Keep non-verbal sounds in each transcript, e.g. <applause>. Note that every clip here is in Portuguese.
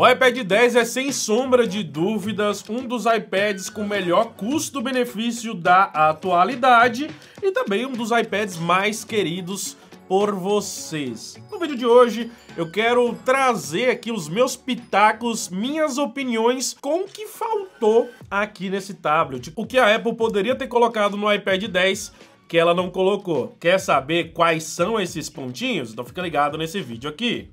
O iPad 10 é sem sombra de dúvidas um dos iPads com melhor custo-benefício da atualidade e também um dos iPads mais queridos por vocês. No vídeo de hoje eu quero trazer aqui os meus pitacos, minhas opiniões com o que faltou aqui nesse tablet. O que a Apple poderia ter colocado no iPad 10 que ela não colocou. Quer saber quais são esses pontinhos? Então fica ligado nesse vídeo aqui.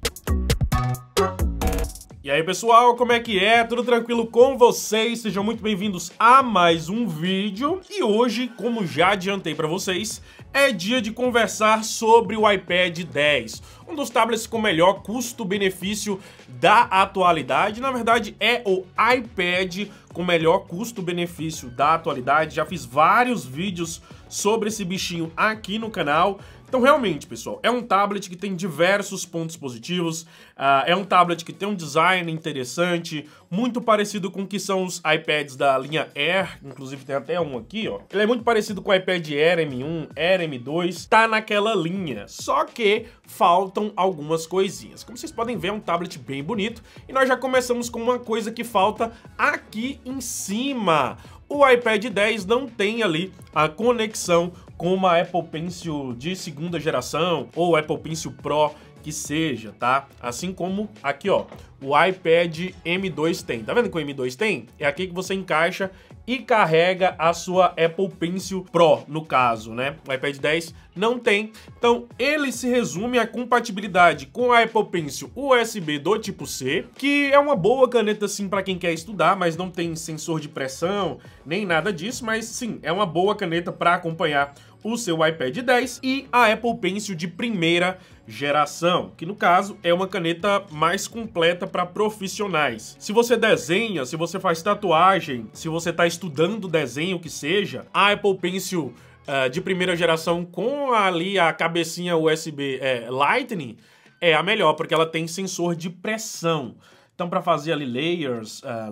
E aí pessoal, como é que é? Tudo tranquilo com vocês? Sejam muito bem-vindos a mais um vídeo. E hoje, como já adiantei pra vocês, é dia de conversar sobre o iPad 10, um dos tablets com melhor custo-benefício da atualidade. Na verdade, é o iPad com melhor custo-benefício da atualidade. Já fiz vários vídeos sobre esse bichinho aqui no canal. Então, realmente, pessoal, é um tablet que tem diversos pontos positivos, uh, é um tablet que tem um design interessante, muito parecido com o que são os iPads da linha Air, inclusive tem até um aqui, ó. Ele é muito parecido com o iPad Air M1, Air M2, tá naquela linha, só que faltam algumas coisinhas. Como vocês podem ver, é um tablet bem bonito e nós já começamos com uma coisa que falta aqui em cima. O iPad 10 não tem ali a conexão com uma Apple Pencil de segunda geração ou Apple Pencil Pro que seja, tá? Assim como aqui, ó, o iPad M2 tem. Tá vendo que o M2 tem? É aqui que você encaixa e carrega a sua Apple Pencil Pro, no caso, né? O iPad 10 não tem. Então, ele se resume à compatibilidade com a Apple Pencil USB do tipo C, que é uma boa caneta sim para quem quer estudar, mas não tem sensor de pressão, nem nada disso, mas sim, é uma boa caneta para acompanhar o seu iPad 10 e a Apple Pencil de primeira geração, que no caso é uma caneta mais completa para profissionais. Se você desenha, se você faz tatuagem, se você está estudando desenho, que seja, a Apple Pencil uh, de primeira geração com ali a cabecinha USB é, eh, Lightning é a melhor, porque ela tem sensor de pressão. Então, para fazer ali layers, uh,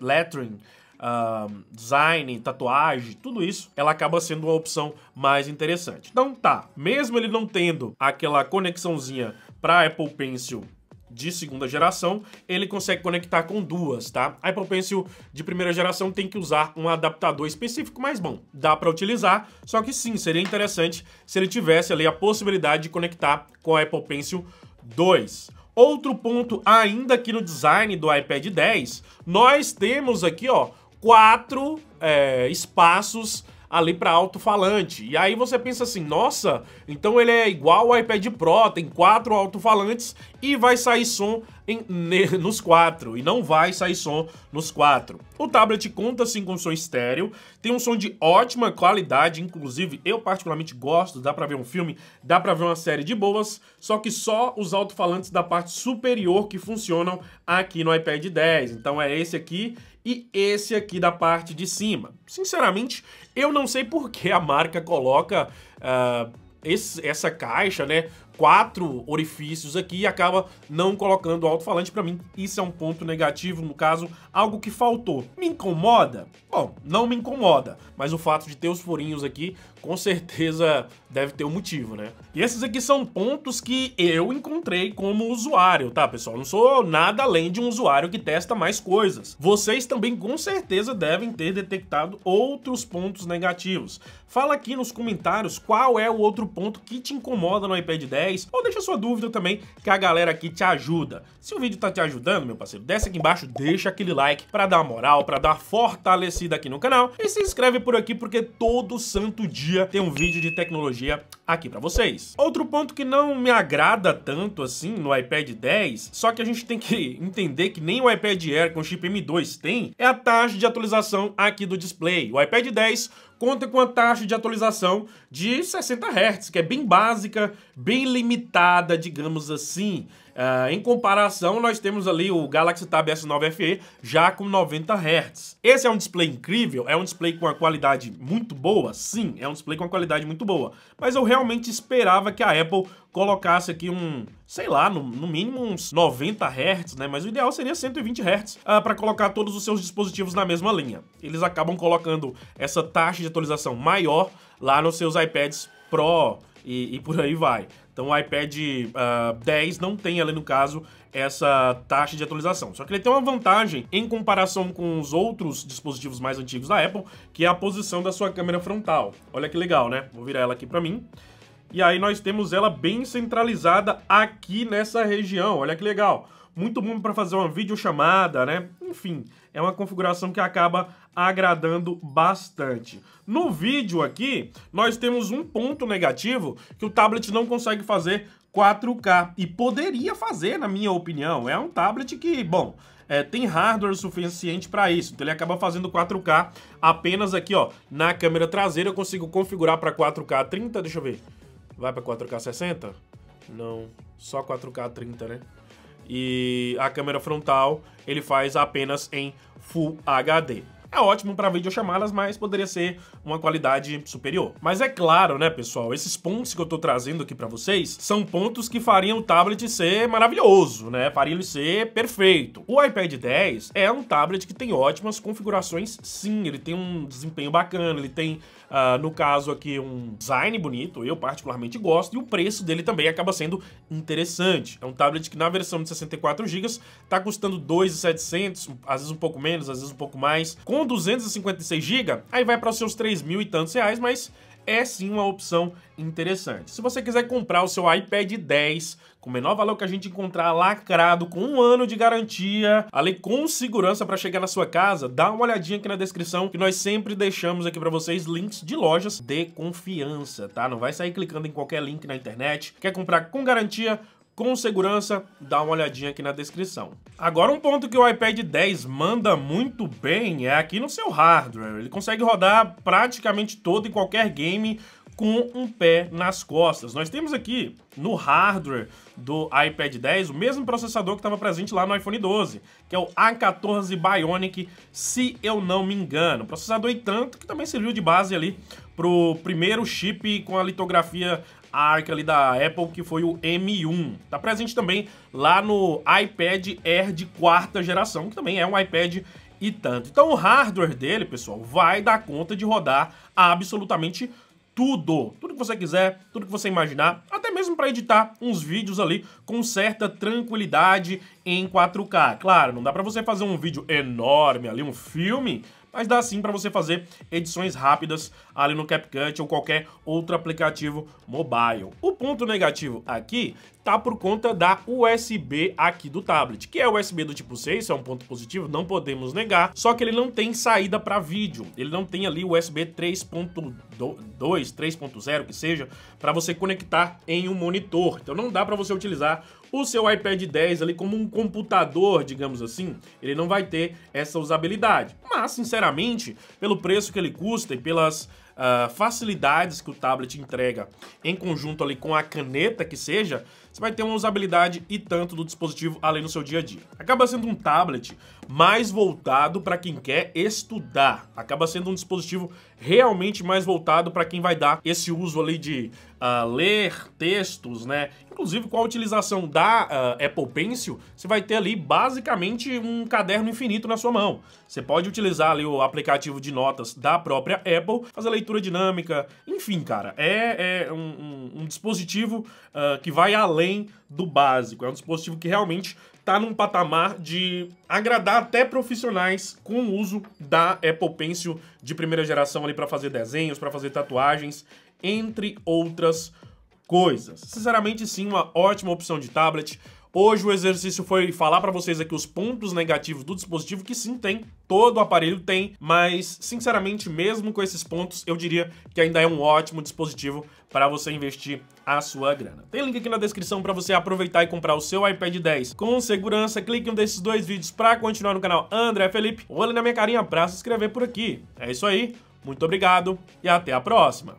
lettering, uh, design, tatuagem, tudo isso, ela acaba sendo uma opção mais interessante. Então tá, mesmo ele não tendo aquela conexãozinha para Apple Pencil de segunda geração, ele consegue conectar com duas, tá? A Apple Pencil de primeira geração tem que usar um adaptador específico, mas bom, dá para utilizar, só que sim, seria interessante se ele tivesse ali a possibilidade de conectar com a Apple Pencil 2. Outro ponto ainda aqui no design do iPad 10, nós temos aqui, ó, quatro é, espaços ali para alto-falante. E aí você pensa assim, nossa, então ele é igual ao iPad Pro, tem quatro alto-falantes e vai sair som em, ne, nos quatro e não vai sair som nos quatro. O tablet conta sim com som estéreo, tem um som de ótima qualidade, inclusive eu particularmente gosto, dá para ver um filme, dá para ver uma série de boas, só que só os alto-falantes da parte superior que funcionam aqui no iPad 10. Então é esse aqui e esse aqui da parte de cima. Sinceramente, eu não sei por que a marca coloca uh, esse, essa caixa, né? quatro orifícios aqui e acaba não colocando alto-falante. Para mim, isso é um ponto negativo, no caso, algo que faltou. Me incomoda? Bom, não me incomoda, mas o fato de ter os furinhos aqui, com certeza deve ter um motivo, né? E esses aqui são pontos que eu encontrei como usuário, tá, pessoal? Não sou nada além de um usuário que testa mais coisas. Vocês também, com certeza, devem ter detectado outros pontos negativos. Fala aqui nos comentários qual é o outro ponto que te incomoda no iPad 10 10, ou deixa sua dúvida também, que a galera aqui te ajuda. Se o vídeo tá te ajudando, meu parceiro, desce aqui embaixo, deixa aquele like para dar moral, para dar fortalecida aqui no canal e se inscreve por aqui porque todo santo dia tem um vídeo de tecnologia aqui para vocês. Outro ponto que não me agrada tanto assim no iPad 10, só que a gente tem que <laughs> entender que nem o iPad Air com chip M2 tem, é a taxa de atualização aqui do display. O iPad 10 conta com a taxa de atualização de 60 Hz, que é bem básica, bem limitada, digamos assim. Uh, em comparação, nós temos ali o Galaxy Tab S9 FE já com 90 Hz. Esse é um display incrível? É um display com uma qualidade muito boa? Sim, é um display com uma qualidade muito boa. Mas eu realmente esperava que a Apple colocasse aqui um, sei lá, no, no, mínimo uns 90 Hz, né? Mas o ideal seria 120 Hz uh, para colocar todos os seus dispositivos na mesma linha. Eles acabam colocando essa taxa de atualização maior lá nos seus iPads Pro e, e por aí vai. Então o iPad uh, ah, 10 não tem ali no caso essa taxa de atualização. Só que ele tem uma vantagem em comparação com os outros dispositivos mais antigos da Apple, que é a posição da sua câmera frontal. Olha que legal, né? Vou virar ela aqui para mim. E aí nós temos ela bem centralizada aqui nessa região. Olha que legal muito bom para fazer uma videochamada, né? Enfim, é uma configuração que acaba agradando bastante. No vídeo aqui, nós temos um ponto negativo que o tablet não consegue fazer 4K e poderia fazer, na minha opinião. É um tablet que, bom, é, tem hardware suficiente para isso. Então ele acaba fazendo 4K apenas aqui, ó, na câmera traseira. Eu consigo configurar para 4K 30, deixa eu ver. Vai para 4K 60? Não, só 4K 30, né? e a câmera frontal ele faz apenas em Full HD é ótimo para videochamadas, mas poderia ser uma qualidade superior. Mas é claro, né, pessoal, esses pontos que eu tô trazendo aqui para vocês são pontos que fariam o tablet ser maravilhoso, né? Faria ele ser perfeito. O iPad 10 é um tablet que tem ótimas configurações, sim, ele tem um desempenho bacana, ele tem, uh, no caso aqui, um design bonito, eu particularmente gosto, e o preço dele também acaba sendo interessante. É um tablet que na versão de 64 GB está custando 2.700, às vezes um pouco menos, às vezes um pouco mais. Com 256 GB, aí vai para os seus 3 mil e tantos reais, mas é sim uma opção interessante. Se você quiser comprar o seu iPad 10 com o menor valor que a gente encontrar lacrado, com um ano de garantia, ali com segurança para chegar na sua casa, dá uma olhadinha aqui na descrição que nós sempre deixamos aqui para vocês links de lojas de confiança, tá? Não vai sair clicando em qualquer link na internet. Quer comprar com garantia? Com segurança, dá uma olhadinha aqui na descrição. Agora um ponto que o iPad 10 manda muito bem é aqui no seu hardware. Ele consegue rodar praticamente todo e qualquer game com um pé nas costas. Nós temos aqui no hardware do iPad 10 o mesmo processador que estava presente lá no iPhone 12, que é o A14 Bionic, se eu não me engano. Processador e tanto que também serviu de base ali pro primeiro chip com a litografia a arca ali da Apple, que foi o M1. Tá presente também lá no iPad Air de quarta geração, que também é um iPad e tanto. Então o hardware dele, pessoal, vai dar conta de rodar absolutamente tudo, tudo que você quiser, tudo que você imaginar, até mesmo para editar uns vídeos ali com certa tranquilidade em 4K. Claro, não dá para você fazer um vídeo enorme ali, um filme, mas dá sim para você fazer edições rápidas ali no CapCut ou qualquer outro aplicativo mobile. O ponto negativo aqui tá por conta da USB aqui do tablet, que é USB do tipo 6, é um ponto positivo, não podemos negar, só que ele não tem saída para vídeo, ele não tem ali USB 3.2, 3.0 que seja, para você conectar em um monitor, então não dá para você utilizar o seu iPad 10 ali como um computador, digamos assim, ele não vai ter essa usabilidade. Mas, sinceramente, pelo preço que ele custa e pelas ah, facilidades que o tablet entrega em conjunto ali com a caneta que seja, você vai ter uma usabilidade e tanto do dispositivo além do seu dia a dia. Acaba sendo um tablet mais voltado para quem quer estudar. Acaba sendo um dispositivo realmente mais voltado para quem vai dar esse uso ali de uh, ler textos, né? Inclusive, com a utilização da uh, Apple Pencil, você vai ter ali basicamente um caderno infinito na sua mão. Você pode utilizar ali o aplicativo de notas da própria Apple, fazer leitura dinâmica, enfim, cara. É, é um, um, um dispositivo uh, que vai além além do básico. É um dispositivo que realmente está num patamar de agradar até profissionais com o uso da Apple Pencil de primeira geração ali para fazer desenhos, para fazer tatuagens, entre outras coisas. Sinceramente, sim, uma ótima opção de tablet Hoje o exercício foi falar para vocês aqui os pontos negativos do dispositivo, que sim tem, todo aparelho tem, mas sinceramente, mesmo com esses pontos, eu diria que ainda é um ótimo dispositivo para você investir a sua grana. Tem link aqui na descrição para você aproveitar e comprar o seu iPad 10 com segurança. Clique em um desses dois vídeos para continuar no canal André Felipe. ali na minha carinha para se inscrever por aqui. É isso aí, muito obrigado e até a próxima.